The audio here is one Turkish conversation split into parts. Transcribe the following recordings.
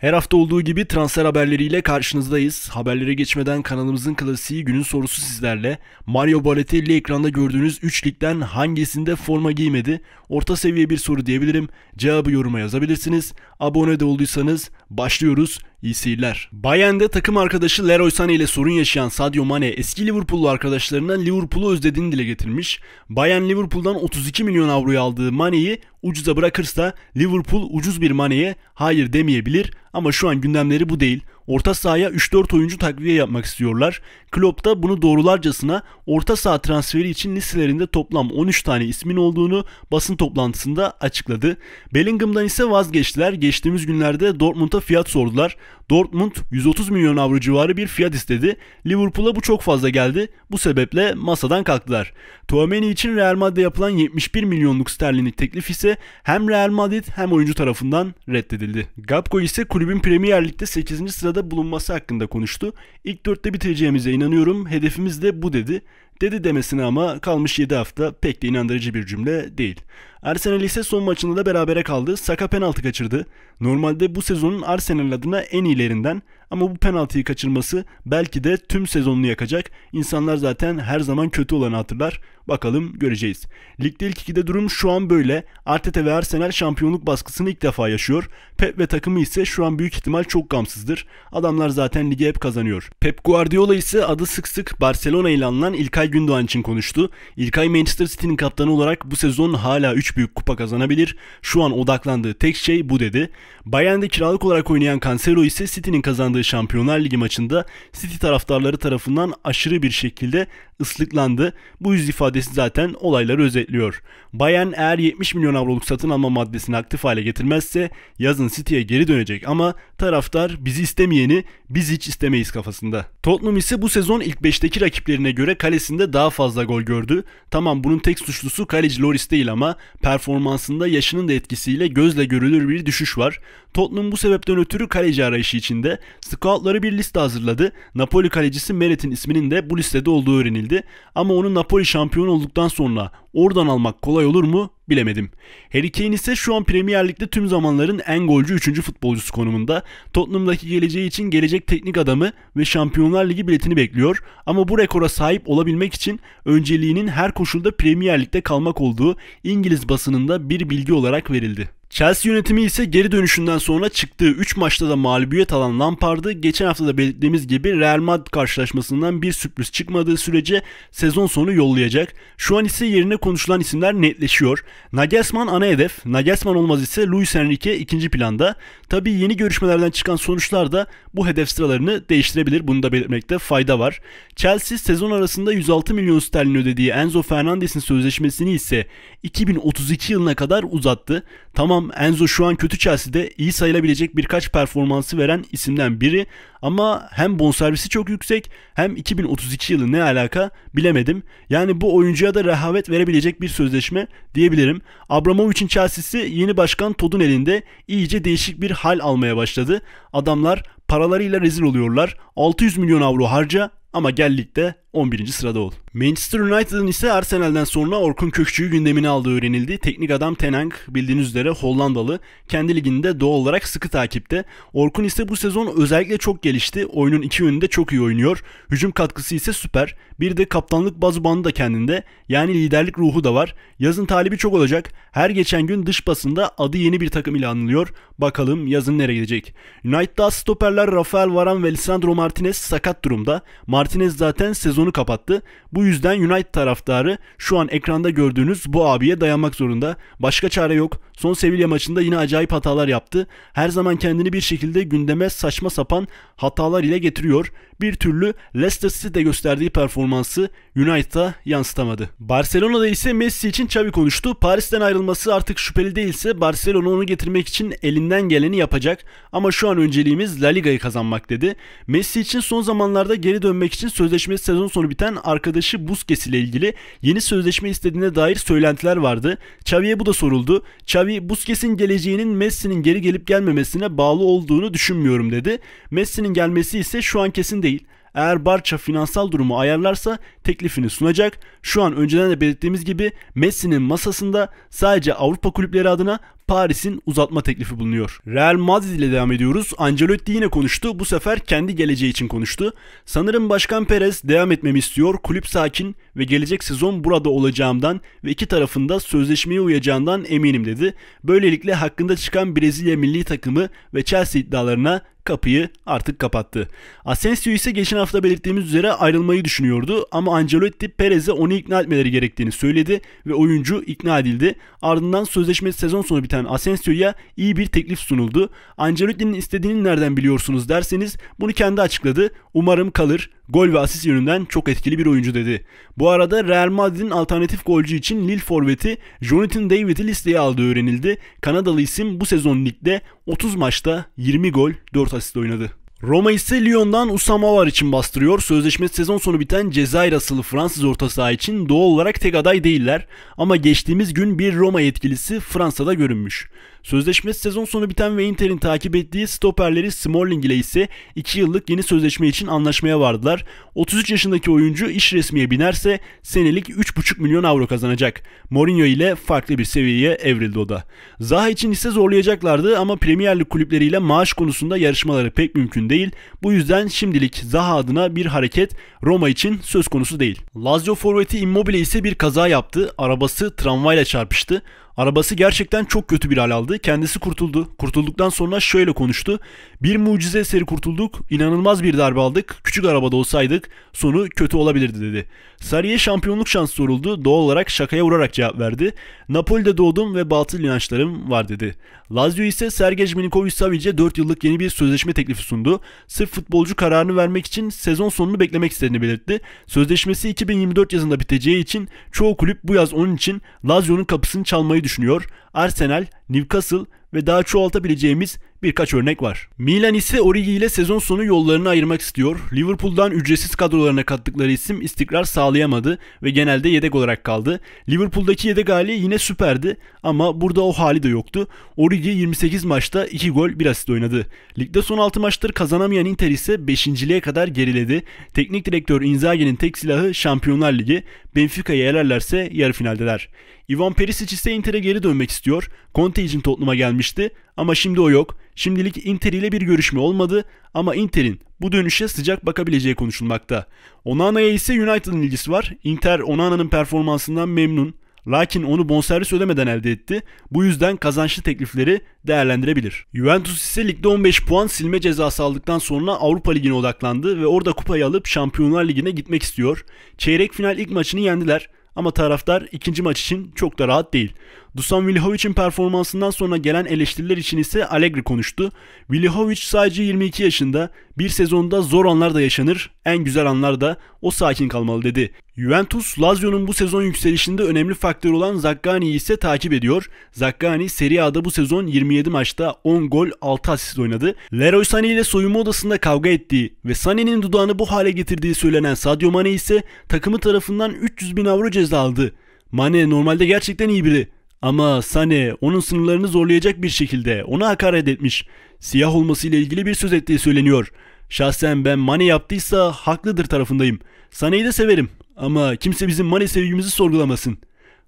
Her hafta olduğu gibi transfer haberleriyle karşınızdayız. Haberlere geçmeden kanalımızın klasiği günün sorusu sizlerle. Mario Balotelli ekranda gördüğünüz 3 ligden hangisinde forma giymedi? Orta seviye bir soru diyebilirim. Cevabı yoruma yazabilirsiniz. Abone de olduysanız başlıyoruz. İyi seyirler. Bayern'de takım arkadaşı Leroy Sané ile sorun yaşayan Sadio Mane eski Liverpool'lu arkadaşlarına Liverpool'u özlediğini dile getirmiş. Bayern Liverpool'dan 32 milyon avroyu aldığı Mane'yi ucuza bırakırsa Liverpool ucuz bir Mane'ye hayır demeyebilir ama şu an gündemleri bu değil. Orta sahaya 3-4 oyuncu takviye yapmak istiyorlar. Klopp da bunu doğrularcasına orta saha transferi için listelerinde toplam 13 tane ismin olduğunu basın toplantısında açıkladı. Bellingham'dan ise vazgeçtiler. Geçtiğimiz günlerde Dortmund'a fiyat sordular. Dortmund 130 milyon avro civarı bir fiyat istedi. Liverpool'a bu çok fazla geldi. Bu sebeple masadan kalktılar. Tuameni için Real Madrid'e yapılan 71 milyonluk sterlinlik teklif ise hem Real Madrid hem oyuncu tarafından reddedildi. Gapko ise kulübün Premier Lig'de 8. sırada bulunması hakkında konuştu. İlk 4'te biteceğimize inanıyorum. Hedefimiz de bu dedi. Dedi demesine ama kalmış 7 hafta pek de inandırıcı bir cümle değil. Arsenal ise son maçında da berabere kaldı. Saka penaltı kaçırdı. Normalde bu sezonun Arsenal adına en iyilerinden ama bu penaltıyı kaçırması belki de tüm sezonunu yakacak. İnsanlar zaten her zaman kötü olanı hatırlar. Bakalım göreceğiz. Ligde ilk ikide durum şu an böyle. Arteta ve Arsenal şampiyonluk baskısını ilk defa yaşıyor. Pep ve takımı ise şu an büyük ihtimal çok gamsızdır. Adamlar zaten ligi hep kazanıyor. Pep Guardiola ise adı sık sık Barcelona ile anılan İlkay Gündoğan için konuştu. İlkay Manchester City'nin kaptanı olarak bu sezon hala 3 büyük kupa kazanabilir. Şu an odaklandığı tek şey bu dedi. Bayern'de kiralık olarak oynayan Cancelo ise City'nin kazandığı Şampiyonlar Ligi maçında City taraftarları tarafından aşırı bir şekilde ıslıklandı. Bu yüz ifadesi zaten olayları özetliyor. Bayern eğer 70 milyon avroluk satın alma maddesini aktif hale getirmezse yazın City'ye geri dönecek ama taraftar bizi istemeyeni biz hiç istemeyiz kafasında. Tottenham ise bu sezon ilk 5'teki rakiplerine göre kalesinde daha fazla gol gördü. Tamam bunun tek suçlusu kaleci Loris değil ama performansında yaşının da etkisiyle gözle görülür bir düşüş var. Tottenham bu sebepten ötürü kaleci arayışı içinde. Scoutları bir liste hazırladı. Napoli kalecisi Meret'in isminin de bu listede olduğu öğrenildi değildi ama onu Napoli şampiyon olduktan sonra oradan almak kolay olur mu bilemedim. Harry Kane ise şu an Premier Lig'de tüm zamanların en golcü 3. futbolcusu konumunda. Tottenham'daki geleceği için gelecek teknik adamı ve Şampiyonlar Ligi biletini bekliyor. Ama bu rekora sahip olabilmek için önceliğinin her koşulda Premier Lig'de kalmak olduğu İngiliz basınında bir bilgi olarak verildi. Chelsea yönetimi ise geri dönüşünden sonra çıktığı 3 maçta da mağlubiyet alan Lampard'ı geçen hafta da belirttiğimiz gibi Real Madrid karşılaşmasından bir sürpriz çıkmadığı sürece sezon sonu yollayacak. Şu an ise yerine konuşulan isimler netleşiyor. Nagelsmann ana hedef, Nagelsmann olmaz ise Luis Enrique ikinci planda. Tabii yeni görüşmelerden çıkan sonuçlar da bu hedef sıralarını değiştirebilir. Bunu da belirtmekte fayda var. Chelsea sezon arasında 106 milyon sterlin ödediği Enzo Fernandes'in sözleşmesini ise 2032 yılına kadar uzattı. Tamam Tamam Enzo şu an kötü Chelsea'de iyi sayılabilecek birkaç performansı veren isimden biri ama hem bonservisi çok yüksek hem 2032 yılı ne alaka bilemedim. Yani bu oyuncuya da rehavet verebilecek bir sözleşme diyebilirim. Abramovich'in Chelsea'si yeni başkan Todd'un elinde iyice değişik bir hal almaya başladı. Adamlar paralarıyla rezil oluyorlar. 600 milyon avro harca ama gel ligde 11. sırada ol. Manchester United'ın ise Arsenal'den sonra Orkun Kökçü'yü gündemine aldığı öğrenildi. Teknik adam Ten Hag bildiğiniz üzere Hollandalı. Kendi liginde doğal olarak sıkı takipte. Orkun ise bu sezon özellikle çok gelişti. Oyunun iki yönünde çok iyi oynuyor. Hücum katkısı ise süper. Bir de kaptanlık bazubanı da kendinde. Yani liderlik ruhu da var. Yazın talibi çok olacak. Her geçen gün dış basında adı yeni bir takım ile anılıyor. Bakalım yazın nereye gidecek. United'da stoperler Rafael Varane ve Lisandro Martinez sakat durumda. Martinez zaten sezonu kapattı. Bu bu yüzden United taraftarı şu an ekranda gördüğünüz bu abiye dayanmak zorunda. Başka çare yok. Son Sevilla maçında yine acayip hatalar yaptı. Her zaman kendini bir şekilde gündeme saçma sapan hatalar ile getiriyor. Bir türlü Leicester City'de gösterdiği performansı United'a yansıtamadı. Barcelona'da ise Messi için Xavi konuştu. Paris'ten ayrılması artık şüpheli değilse Barcelona onu getirmek için elinden geleni yapacak. Ama şu an önceliğimiz La Liga'yı kazanmak dedi. Messi için son zamanlarda geri dönmek için sözleşmesi sezon sonu biten arkadaşı Busquets ile ilgili yeni sözleşme istediğine dair söylentiler vardı. Xavi'ye bu da soruldu. Xavi Busquets'in geleceğinin Messi'nin geri gelip gelmemesine bağlı olduğunu düşünmüyorum dedi. Messi'nin teklifinin gelmesi ise şu an kesin değil. Eğer Barça finansal durumu ayarlarsa teklifini sunacak. Şu an önceden de belirttiğimiz gibi Messi'nin masasında sadece Avrupa kulüpleri adına Paris'in uzatma teklifi bulunuyor. Real Madrid ile devam ediyoruz. Ancelotti yine konuştu. Bu sefer kendi geleceği için konuştu. Sanırım Başkan Perez devam etmemi istiyor. Kulüp sakin ve gelecek sezon burada olacağımdan ve iki tarafında sözleşmeye uyacağından eminim dedi. Böylelikle hakkında çıkan Brezilya milli takımı ve Chelsea iddialarına kapıyı artık kapattı. Asensio ise geçen hafta belirttiğimiz üzere ayrılmayı düşünüyordu ama Ancelotti Perez'e onu ikna etmeleri gerektiğini söyledi ve oyuncu ikna edildi. Ardından sözleşmesi sezon sonu biten eden Asensio'ya iyi bir teklif sunuldu. Ancelotti'nin istediğini nereden biliyorsunuz derseniz bunu kendi açıkladı. Umarım kalır. Gol ve asist yönünden çok etkili bir oyuncu dedi. Bu arada Real Madrid'in alternatif golcü için Lille forveti Jonathan David'i listeye aldığı öğrenildi. Kanadalı isim bu sezon ligde 30 maçta 20 gol 4 asist oynadı. Roma ise Lyon'dan Usama var için bastırıyor. Sözleşmesi sezon sonu biten Cezayir asılı Fransız orta saha için doğal olarak tek aday değiller. Ama geçtiğimiz gün bir Roma yetkilisi Fransa'da görünmüş. Sözleşmesi sezon sonu biten ve Inter'in takip ettiği stoperleri Smalling ile ise 2 yıllık yeni sözleşme için anlaşmaya vardılar. 33 yaşındaki oyuncu iş resmiye binerse senelik 3,5 milyon avro kazanacak. Mourinho ile farklı bir seviyeye evrildi o da. Zaha için ise zorlayacaklardı ama Premier Lig kulüpleriyle maaş konusunda yarışmaları pek mümkün değil. Bu yüzden şimdilik Zaha adına bir hareket Roma için söz konusu değil. Lazio forveti Immobile ise bir kaza yaptı. Arabası tramvayla çarpıştı. Arabası gerçekten çok kötü bir hal aldı. Kendisi kurtuldu. Kurtulduktan sonra şöyle konuştu. Bir mucize eseri kurtulduk. İnanılmaz bir darbe aldık. Küçük arabada olsaydık sonu kötü olabilirdi dedi. Sarı'ya şampiyonluk şansı soruldu. Doğal olarak şakaya vurarak cevap verdi. Napoli'de doğdum ve batıl inançlarım var dedi. Lazio ise Sergej Milinkovic Savic'e 4 yıllık yeni bir sözleşme teklifi sundu. Sırf futbolcu kararını vermek için sezon sonunu beklemek istediğini belirtti. Sözleşmesi 2024 yazında biteceği için çoğu kulüp bu yaz onun için Lazio'nun kapısını çalmayı düşünüyor düşünüyor. Arsenal, Newcastle ve daha çoğaltabileceğimiz birkaç örnek var. Milan ise Origi ile sezon sonu yollarını ayırmak istiyor. Liverpool'dan ücretsiz kadrolarına kattıkları isim istikrar sağlayamadı ve genelde yedek olarak kaldı. Liverpool'daki yedek hali yine süperdi ama burada o hali de yoktu. Origi 28 maçta 2 gol 1 asist oynadı. Ligde son 6 maçtır kazanamayan Inter ise 5.liğe kadar geriledi. Teknik direktör Inzaghi'nin tek silahı Şampiyonlar Ligi. Benfica'yı yerlerlerse yarı finaldeler. Ivan Perisic ise Inter'e geri dönmek istiyor. Conte için Tottenham'a gelmişti ama şimdi o yok. Şimdilik Inter ile bir görüşme olmadı ama Inter'in bu dönüşe sıcak bakabileceği konuşulmakta. Onana'ya ise United'ın ilgisi var. Inter Onana'nın performansından memnun. Lakin onu bonservis ödemeden elde etti. Bu yüzden kazançlı teklifleri değerlendirebilir. Juventus ise ligde 15 puan silme cezası aldıktan sonra Avrupa Ligi'ne odaklandı ve orada kupayı alıp Şampiyonlar Ligi'ne gitmek istiyor. Çeyrek final ilk maçını yendiler. Ama taraftar ikinci maç için çok da rahat değil. Dusan Vlahovic'in performansından sonra gelen eleştiriler için ise Allegri konuştu. Vlahovic sadece 22 yaşında. Bir sezonda zor anlar da yaşanır, en güzel anlar da o sakin kalmalı dedi. Juventus, Lazio'nun bu sezon yükselişinde önemli faktör olan Zakgani'yi ise takip ediyor. Zakkani Serie A'da bu sezon 27 maçta 10 gol 6 asist oynadı. Leroy Sané ile soyunma odasında kavga ettiği ve Sané'nin dudağını bu hale getirdiği söylenen Sadio Mane ise takımı tarafından 300 bin avro ceza aldı. Mane normalde gerçekten iyi biri. Ama Sané, onun sınırlarını zorlayacak bir şekilde ona hakaret etmiş. Siyah olması ile ilgili bir söz ettiği söyleniyor. Şahsen ben Mane yaptıysa haklıdır tarafındayım. Sané'yi de severim ama kimse bizim Mane sevgimizi sorgulamasın.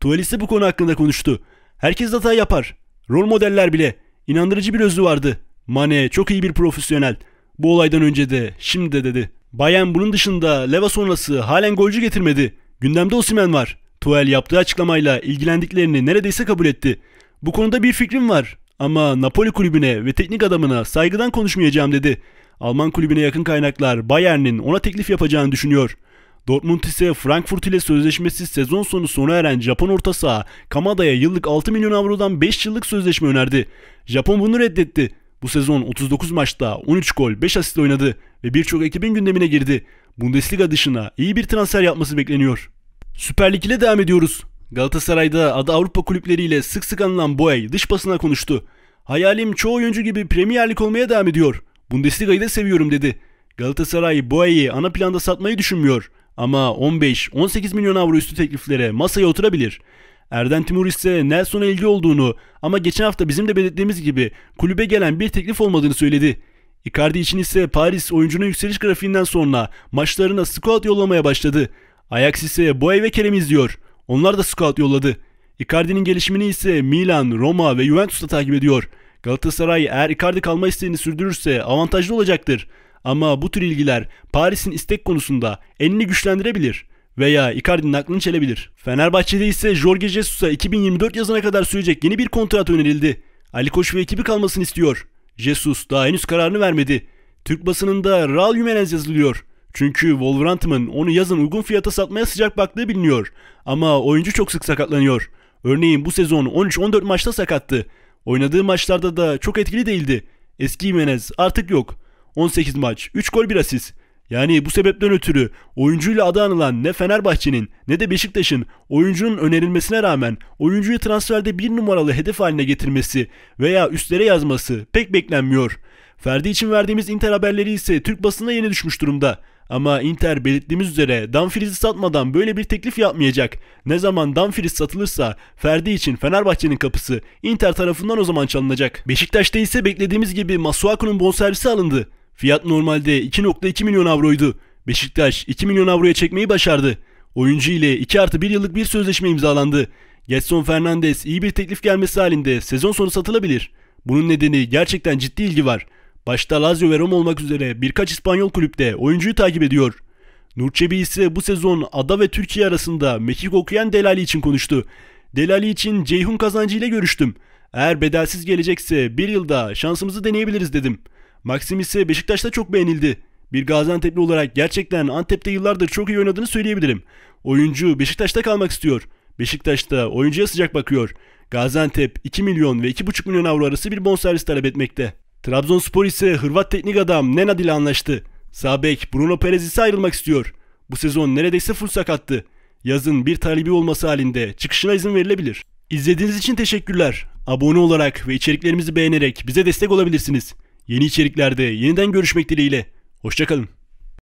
Tuvalisi bu konu hakkında konuştu. Herkes hata yapar. Rol modeller bile. İnandırıcı bir özü vardı. Mane çok iyi bir profesyonel. Bu olaydan önce de, şimdi de dedi. Bayern bunun dışında Leva sonrası halen golcü getirmedi. Gündemde Osimen var. Tuel yaptığı açıklamayla ilgilendiklerini neredeyse kabul etti. Bu konuda bir fikrim var ama Napoli kulübüne ve teknik adamına saygıdan konuşmayacağım dedi. Alman kulübüne yakın kaynaklar Bayern'in ona teklif yapacağını düşünüyor. Dortmund ise Frankfurt ile sözleşmesi sezon sonu sona eren Japon orta saha Kamada'ya yıllık 6 milyon avrodan 5 yıllık sözleşme önerdi. Japon bunu reddetti. Bu sezon 39 maçta 13 gol 5 asist oynadı ve birçok ekibin gündemine girdi. Bundesliga dışına iyi bir transfer yapması bekleniyor. Süper Lig ile devam ediyoruz. Galatasaray'da adı Avrupa kulüpleriyle sık sık anılan Boey dış basına konuştu. Hayalim çoğu oyuncu gibi Premier Lig olmaya devam ediyor. Bundesliga'yı da seviyorum dedi. Galatasaray Boey'i ana planda satmayı düşünmüyor. Ama 15-18 milyon avro üstü tekliflere masaya oturabilir. Erden Timur ise Nelson'a ilgi olduğunu ama geçen hafta bizim de belirttiğimiz gibi kulübe gelen bir teklif olmadığını söyledi. Icardi için ise Paris oyuncunun yükseliş grafiğinden sonra maçlarına scout yollamaya başladı. Ajax ise Boye ve Kerem izliyor. Onlar da scout yolladı. Icardi'nin gelişimini ise Milan, Roma ve Juventus'ta takip ediyor. Galatasaray eğer Icardi kalma isteğini sürdürürse avantajlı olacaktır. Ama bu tür ilgiler Paris'in istek konusunda elini güçlendirebilir veya Icardi'nin aklını çelebilir. Fenerbahçe'de ise Jorge Jesus'a 2024 yazına kadar sürecek yeni bir kontrat önerildi. Ali Koç ve ekibi kalmasını istiyor. Jesus daha henüz kararını vermedi. Türk basınında Raul Jimenez yazılıyor. Çünkü Wolverhampton onu yazın uygun fiyata satmaya sıcak baktığı biliniyor. Ama oyuncu çok sık sakatlanıyor. Örneğin bu sezon 13-14 maçta sakattı. Oynadığı maçlarda da çok etkili değildi. Eski Jimenez artık yok. 18 maç, 3 gol 1 asist. Yani bu sebepten ötürü oyuncuyla adı anılan ne Fenerbahçe'nin ne de Beşiktaş'ın oyuncunun önerilmesine rağmen oyuncuyu transferde bir numaralı hedef haline getirmesi veya üstlere yazması pek beklenmiyor. Ferdi için verdiğimiz Inter haberleri ise Türk basına yeni düşmüş durumda. Ama Inter belirttiğimiz üzere Dumfries'i satmadan böyle bir teklif yapmayacak. Ne zaman Dumfries satılırsa Ferdi için Fenerbahçe'nin kapısı Inter tarafından o zaman çalınacak. Beşiktaş'ta ise beklediğimiz gibi Masuaku'nun bonservisi alındı. Fiyat normalde 2.2 milyon avroydu. Beşiktaş 2 milyon avroya çekmeyi başardı. Oyuncu ile 2 artı 1 yıllık bir sözleşme imzalandı. Getson Fernandes iyi bir teklif gelmesi halinde sezon sonu satılabilir. Bunun nedeni gerçekten ciddi ilgi var. Başta Lazio ve Roma olmak üzere birkaç İspanyol kulüpte oyuncuyu takip ediyor. Nurçebi ise bu sezon ada ve Türkiye arasında mekik okuyan Delali için konuştu. Delali için Ceyhun Kazancı ile görüştüm. Eğer bedelsiz gelecekse bir yılda şansımızı deneyebiliriz dedim.'' Maxim ise Beşiktaş'ta çok beğenildi. Bir Gaziantep'li olarak gerçekten Antep'te yıllardır çok iyi oynadığını söyleyebilirim. Oyuncu Beşiktaş'ta kalmak istiyor. Beşiktaş'ta oyuncuya sıcak bakıyor. Gaziantep 2 milyon ve 2,5 milyon avro arası bir bonservis talep etmekte. Trabzonspor ise Hırvat teknik adam Nenad ile anlaştı. Sabek Bruno Perez ise ayrılmak istiyor. Bu sezon neredeyse full sakattı. Yazın bir talebi olması halinde çıkışına izin verilebilir. İzlediğiniz için teşekkürler. Abone olarak ve içeriklerimizi beğenerek bize destek olabilirsiniz. Yeni içeriklerde yeniden görüşmek dileğiyle. Hoşçakalın.